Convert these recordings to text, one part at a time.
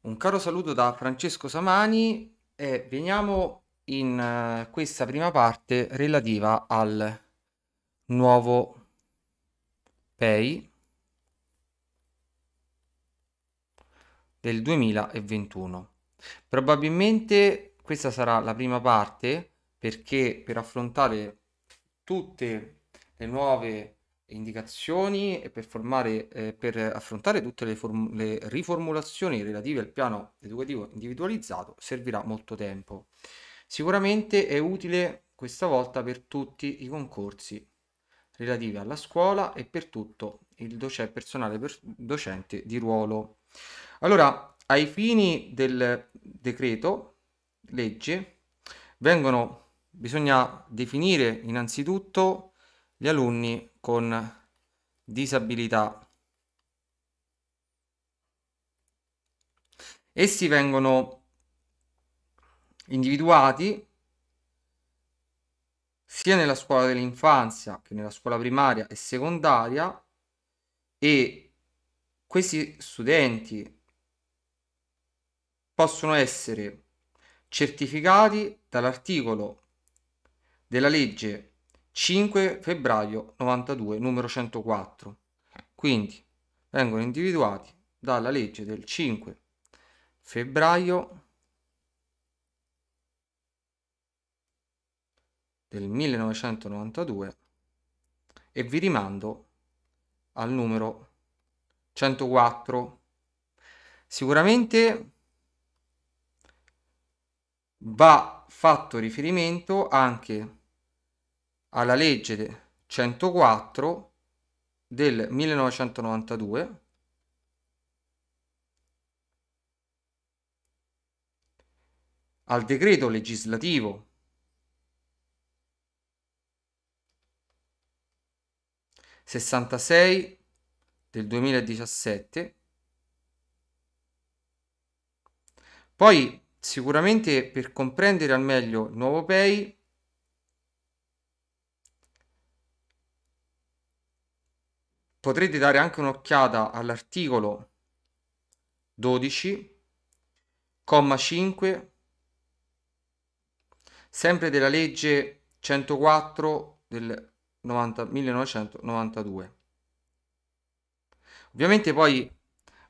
Un caro saluto da Francesco Samani e veniamo in eh, questa prima parte relativa al nuovo PEI del 2021. Probabilmente questa sarà la prima parte perché per affrontare tutte le nuove indicazioni e per, formare, eh, per affrontare tutte le, form- le, riformulazioni relative al piano educativo individualizzato servirà molto tempo. Sicuramente è utile questa volta per tutti i concorsi relativi alla scuola e per tutto il doc- personale per- docente di ruolo. Allora, ai fini del decreto legge vengono, bisogna definire innanzitutto gli alunni con disabilità. Essi vengono individuati sia nella scuola dell'infanzia che nella scuola primaria e secondaria e questi studenti possono essere certificati dall'articolo della legge 5 febbraio 92, numero 104. Quindi vengono individuati dalla legge del 5 febbraio del 1992 e vi rimando al numero 104. Sicuramente va fatto riferimento anche a alla legge 104 del 1992 al decreto legislativo sessantasei del 2017 poi sicuramente per comprendere al meglio il nuovo PEI potrete dare anche un'occhiata all'articolo 12, comma 5, sempre della legge 104 del 90, 1992. Ovviamente poi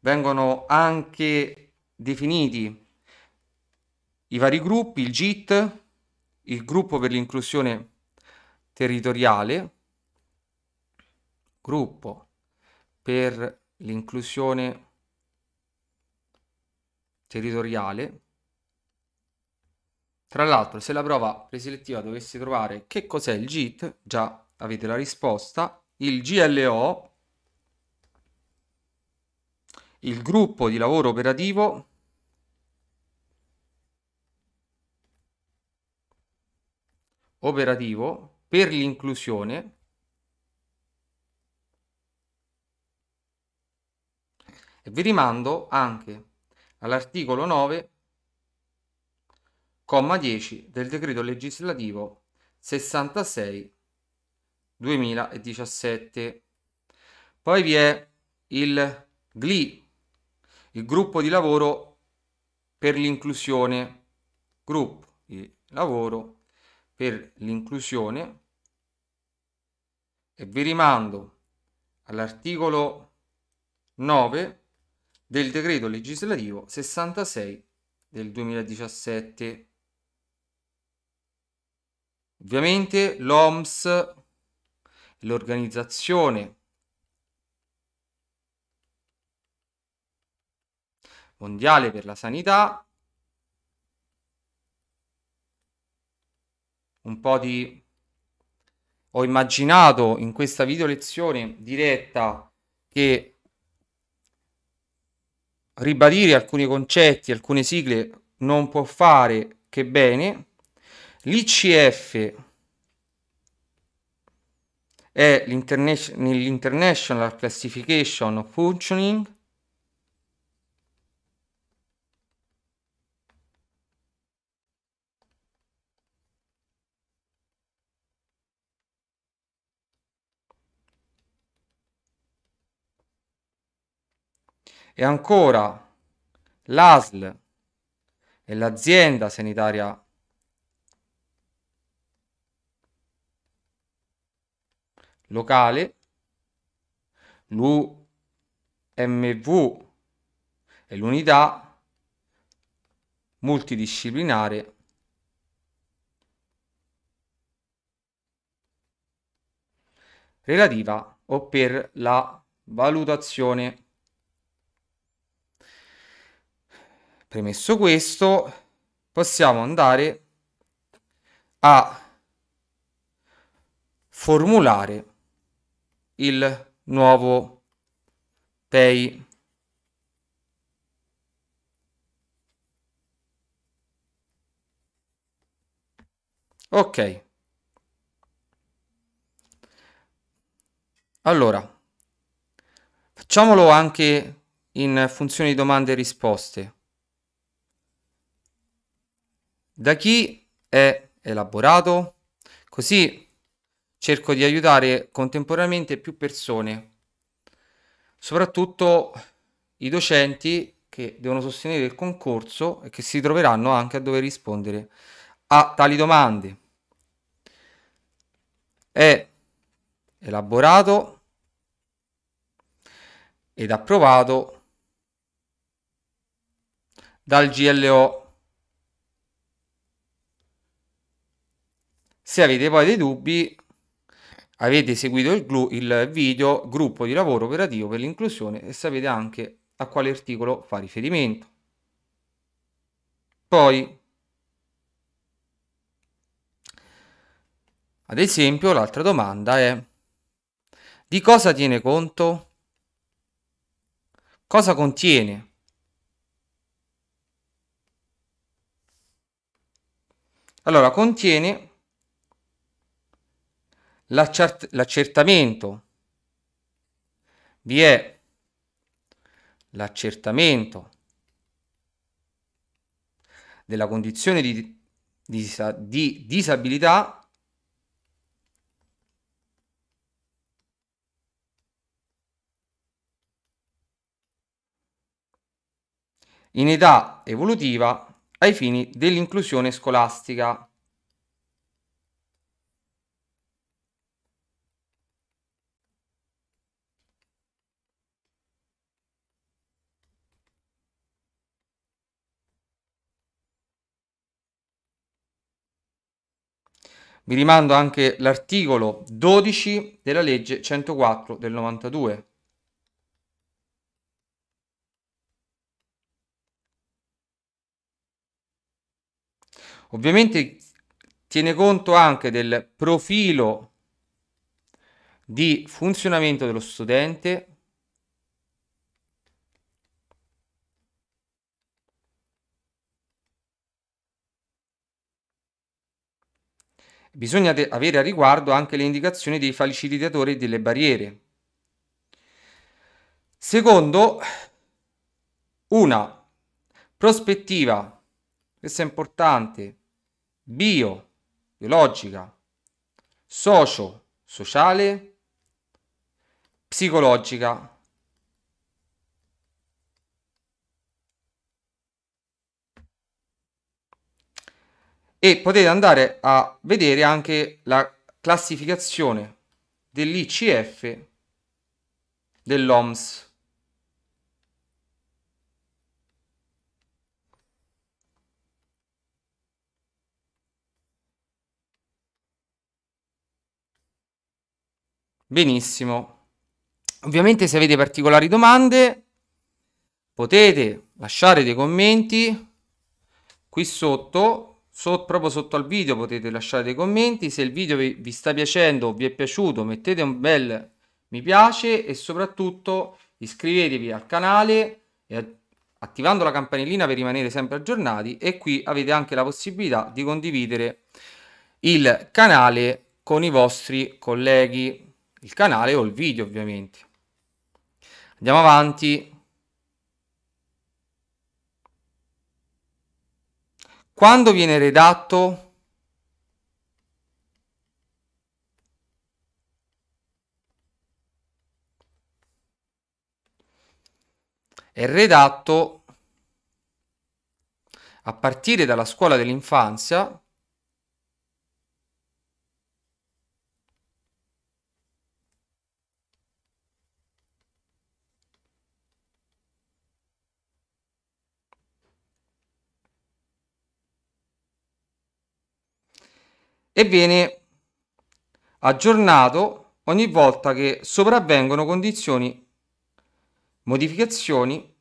vengono anche definiti i vari gruppi, il GIT, il gruppo per l'inclusione territoriale, gruppo per l'inclusione territoriale. Tra l'altro, se la prova preselettiva dovesse trovare che cos'è il GIT, già avete la risposta, il GLO, il gruppo di lavoro operativo operativo per l'inclusione E vi rimando anche all'articolo 9, comma 10 del decreto legislativo 66 2017. Poi vi è il GLI, il gruppo di lavoro per l'inclusione, gruppo di lavoro per l'inclusione e vi rimando all'articolo 9 del decreto legislativo 66 del 2017. Ovviamente l'OMS, l'Organizzazione Mondiale per la Sanità, un po' di... ho immaginato in questa video lezione diretta che ribadire alcuni concetti, alcune sigle, non può fare che bene. L'ICF è l'International Classification of Functioning E ancora l'ASL e l'azienda sanitaria locale, l'UMV e l'unità multidisciplinare relativa o per la valutazione Premesso questo, possiamo andare a formulare il nuovo pay. Ok. Allora, facciamolo anche in funzione di domande e risposte da chi è elaborato, così cerco di aiutare contemporaneamente più persone, soprattutto i docenti che devono sostenere il concorso e che si troveranno anche a dover rispondere a tali domande. È elaborato ed approvato dal GLO Se avete poi dei dubbi, avete seguito il, glu- il video gruppo di lavoro operativo per l'inclusione e sapete anche a quale articolo fa riferimento. Poi, ad esempio, l'altra domanda è di cosa tiene conto? Cosa contiene? Allora, contiene l'accertamento. Vi è l'accertamento della condizione di, di, di disabilità in età evolutiva ai fini dell'inclusione scolastica. Vi rimando anche l'articolo 12 della legge 104 del 92. Ovviamente tiene conto anche del profilo di funzionamento dello studente, Bisogna avere a riguardo anche le indicazioni dei facilitatori e delle barriere. Secondo, una prospettiva, questa è importante, bio, biologica, socio, sociale, psicologica, e potete andare a vedere anche la classificazione dell'ICF dell'OMS. Benissimo. Ovviamente se avete particolari domande potete lasciare dei commenti qui sotto So, proprio sotto al video potete lasciare dei commenti se il video vi, vi sta piacendo o vi è piaciuto mettete un bel mi piace e soprattutto iscrivetevi al canale e attivando la campanellina per rimanere sempre aggiornati e qui avete anche la possibilità di condividere il canale con i vostri colleghi il canale o il video ovviamente andiamo avanti Quando viene redatto? È redatto a partire dalla scuola dell'infanzia e viene aggiornato ogni volta che sopravvengono condizioni modificazioni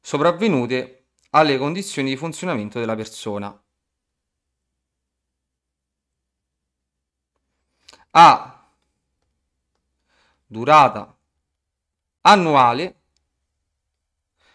sopravvenute alle condizioni di funzionamento della persona. A durata annuale,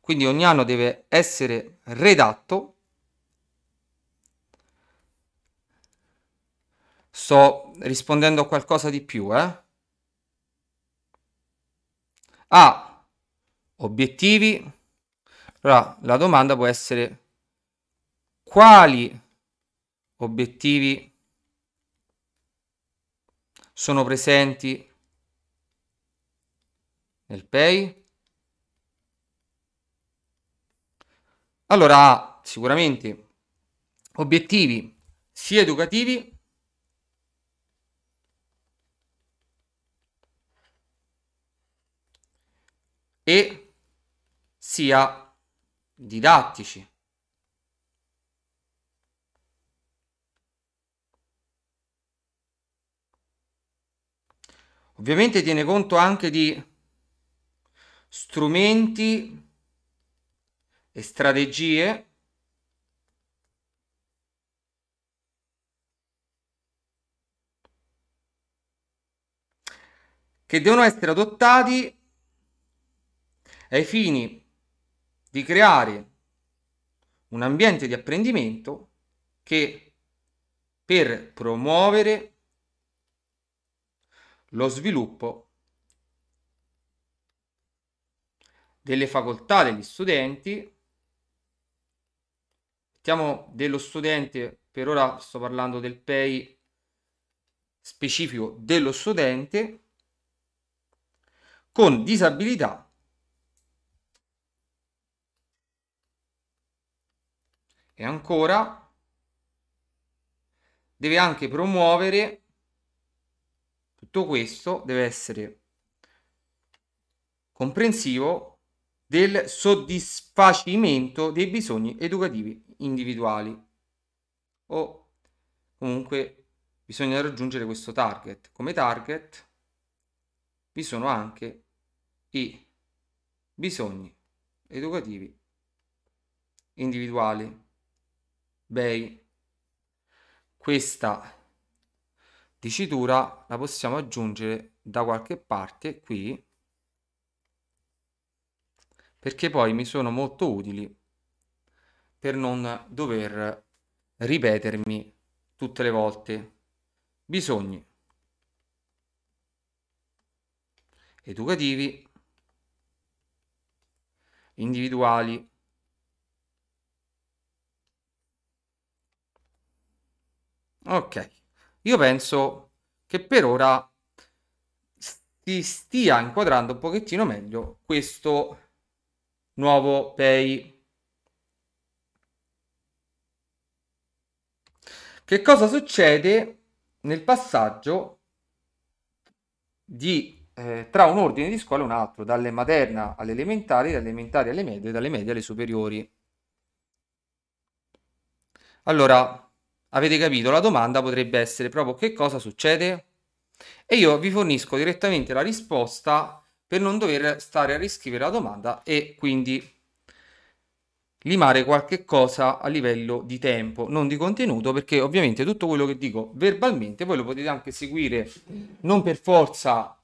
quindi ogni anno deve essere redatto Sto rispondendo a qualcosa di più, eh? Ah, obiettivi. Allora, la domanda può essere quali obiettivi sono presenti nel PEI? Allora, sicuramente obiettivi sia educativi e sia didattici. Ovviamente tiene conto anche di strumenti e strategie che devono essere adottati ai fini di creare un ambiente di apprendimento che per promuovere lo sviluppo delle facoltà degli studenti. Mettiamo dello studente, per ora sto parlando del PEI specifico dello studente con disabilità E ancora, deve anche promuovere tutto questo, deve essere comprensivo del soddisfacimento dei bisogni educativi individuali o comunque bisogna raggiungere questo target. Come target vi sono anche i bisogni educativi individuali bay questa dicitura la possiamo aggiungere da qualche parte qui perché poi mi sono molto utili per non dover ripetermi tutte le volte bisogni educativi individuali Ok, io penso che per ora si stia inquadrando un pochettino meglio questo nuovo Pay. Che cosa succede nel passaggio di, eh, tra un ordine di scuola e un altro, dalle materne alle elementari, dalle elementari alle medie, dalle medie alle superiori? Allora, Avete capito? La domanda potrebbe essere proprio che cosa succede? E io vi fornisco direttamente la risposta per non dover stare a riscrivere la domanda e quindi limare qualche cosa a livello di tempo, non di contenuto, perché ovviamente tutto quello che dico verbalmente voi lo potete anche seguire non per forza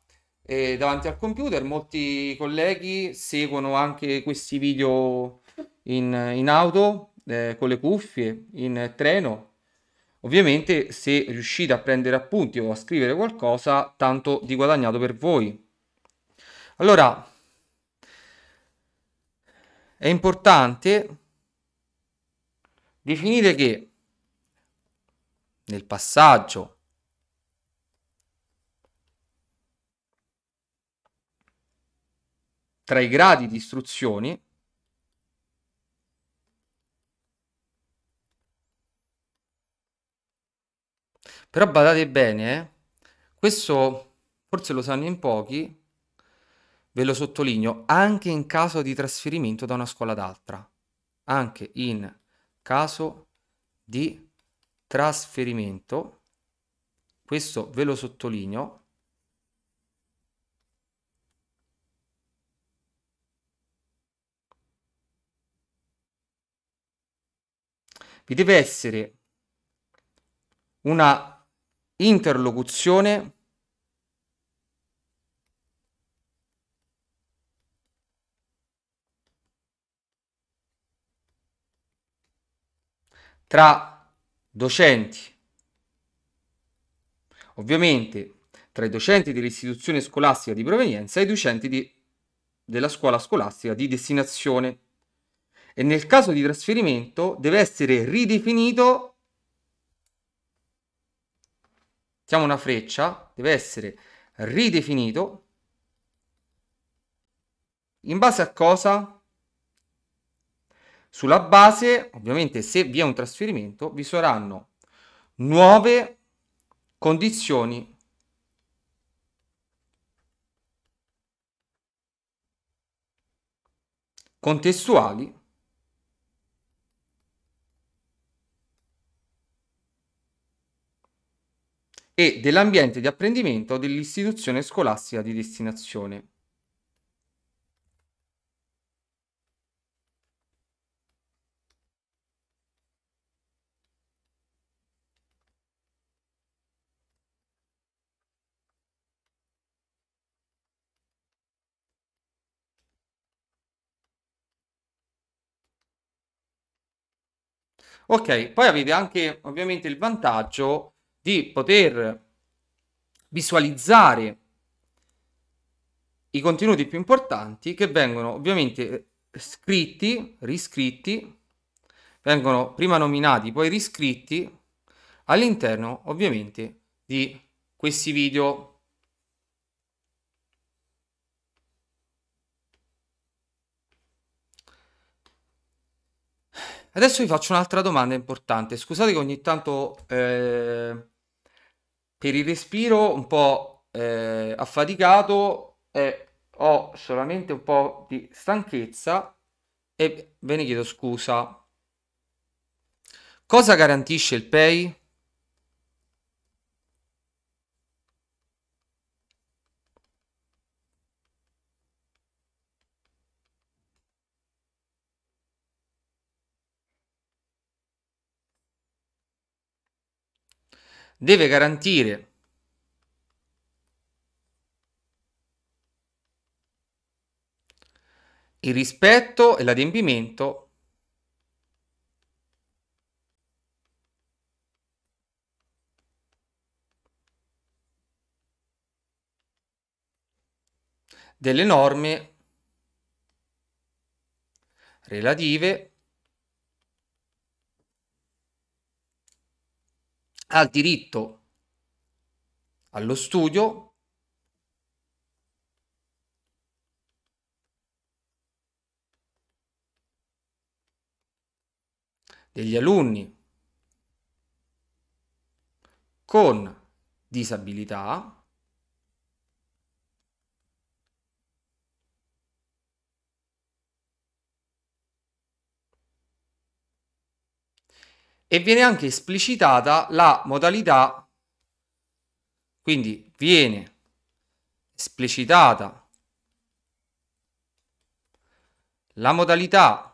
eh, davanti al computer, molti colleghi seguono anche questi video in, in auto, eh, con le cuffie, in treno, Ovviamente se riuscite a prendere appunti o a scrivere qualcosa, tanto di guadagnato per voi. Allora, è importante definire che nel passaggio tra i gradi di istruzioni Però badate bene, eh. questo forse lo sanno in pochi, ve lo sottolineo, anche in caso di trasferimento da una scuola ad altra. Anche in caso di trasferimento, questo ve lo sottolineo, vi deve essere una interlocuzione tra docenti. Ovviamente tra i docenti dell'istituzione scolastica di provenienza e i docenti di, della scuola scolastica di destinazione. E nel caso di trasferimento deve essere ridefinito mettiamo una freccia, deve essere ridefinito in base a cosa? Sulla base, ovviamente, se vi è un trasferimento, vi saranno nuove condizioni contestuali e dell'ambiente di apprendimento dell'istituzione scolastica di destinazione. Ok, poi avete anche ovviamente il vantaggio di poter visualizzare i contenuti più importanti che vengono ovviamente eh, scritti, riscritti, vengono prima nominati, poi riscritti all'interno ovviamente di questi video. Adesso vi faccio un'altra domanda importante. Scusate che ogni tanto eh, per il respiro un po' eh, affaticato e ho solamente un po' di stanchezza e ve ne chiedo scusa. Cosa garantisce il PEI? deve garantire il rispetto e l'adempimento delle norme relative ha diritto allo studio degli alunni con disabilità e viene anche esplicitata la modalità, quindi viene esplicitata la modalità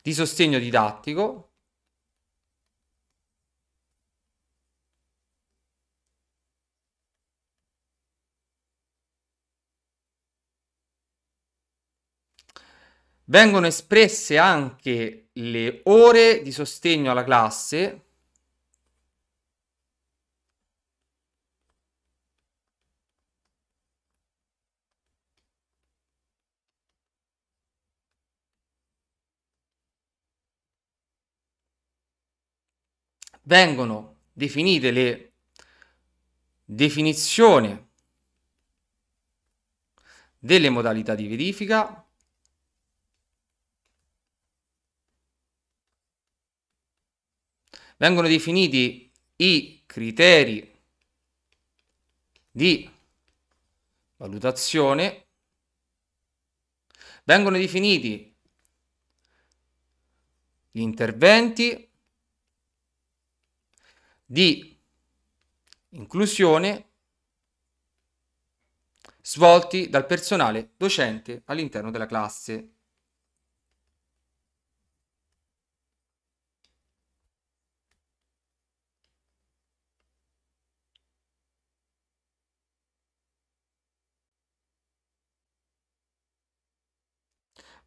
di sostegno didattico Vengono espresse anche le ore di sostegno alla classe vengono definite le definizioni delle modalità di verifica vengono definiti i criteri di valutazione, vengono definiti gli interventi di inclusione svolti dal personale docente all'interno della classe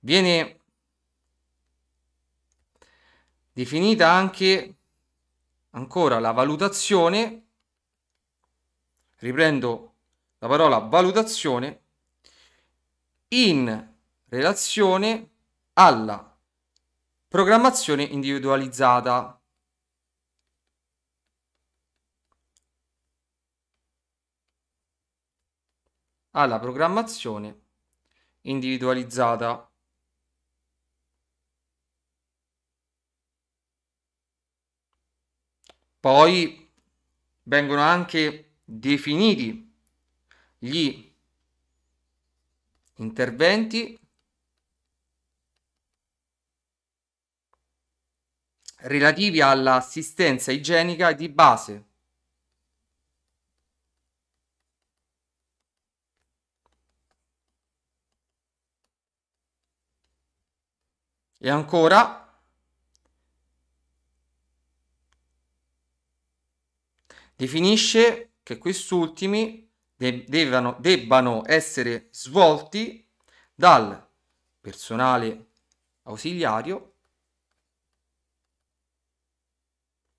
Viene definita anche ancora la valutazione, riprendo la parola valutazione, in relazione alla programmazione individualizzata. alla programmazione individualizzata. Poi vengono anche definiti gli interventi relativi all'assistenza igienica di base. E ancora Definisce che questi ultimi debbano, debbano essere svolti dal personale ausiliario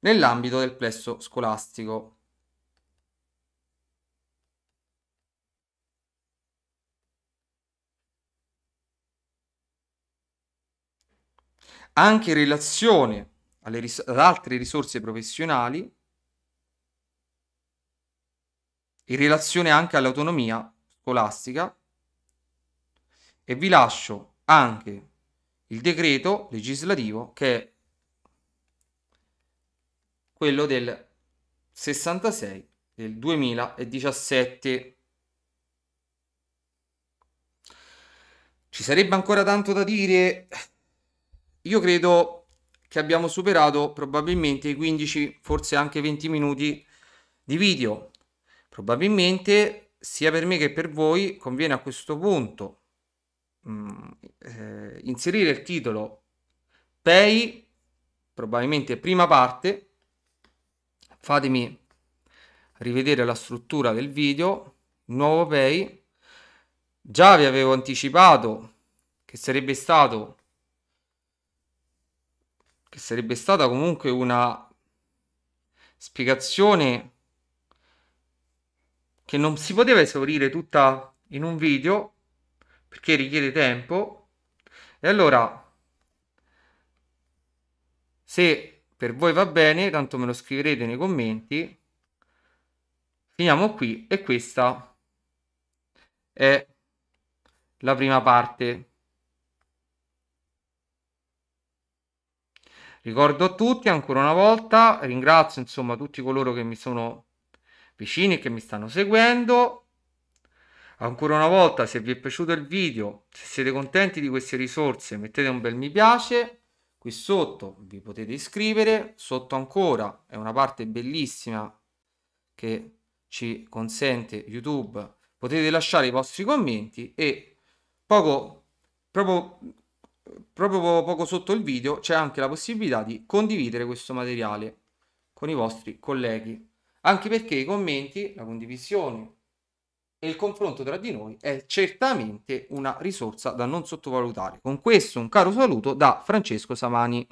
nell'ambito del plesso scolastico. Anche in relazione ris- ad altre risorse professionali in relazione anche all'autonomia scolastica e vi lascio anche il decreto legislativo che è quello del 66 del 2017. Ci sarebbe ancora tanto da dire. Io credo che abbiamo superato probabilmente i 15, forse anche 20 minuti di video. Probabilmente sia per me che per voi conviene a questo punto mh, mm, eh, inserire il titolo Pay, probabilmente prima parte. Fatemi rivedere la struttura del video, nuovo Pay. Già vi avevo anticipato che sarebbe stato che sarebbe stata comunque una spiegazione che non si poteva esaurire tutta in un video perché richiede tempo e allora se per voi va bene tanto me lo scriverete nei commenti finiamo qui e questa è la prima parte ricordo a tutti ancora una volta ringrazio insomma tutti coloro che mi sono vicini che mi stanno seguendo. Ancora una volta, se vi è piaciuto il video, se siete contenti di queste risorse, mettete un bel mi piace. Qui sotto vi potete iscrivere, sotto ancora è una parte bellissima che ci consente YouTube. Potete lasciare i vostri commenti e poco, proprio, proprio poco sotto il video c'è anche la possibilità di condividere questo materiale con i vostri colleghi anche perché i commenti, la condivisione e il confronto tra di noi è certamente una risorsa da non sottovalutare. Con questo un caro saluto da Francesco Samani.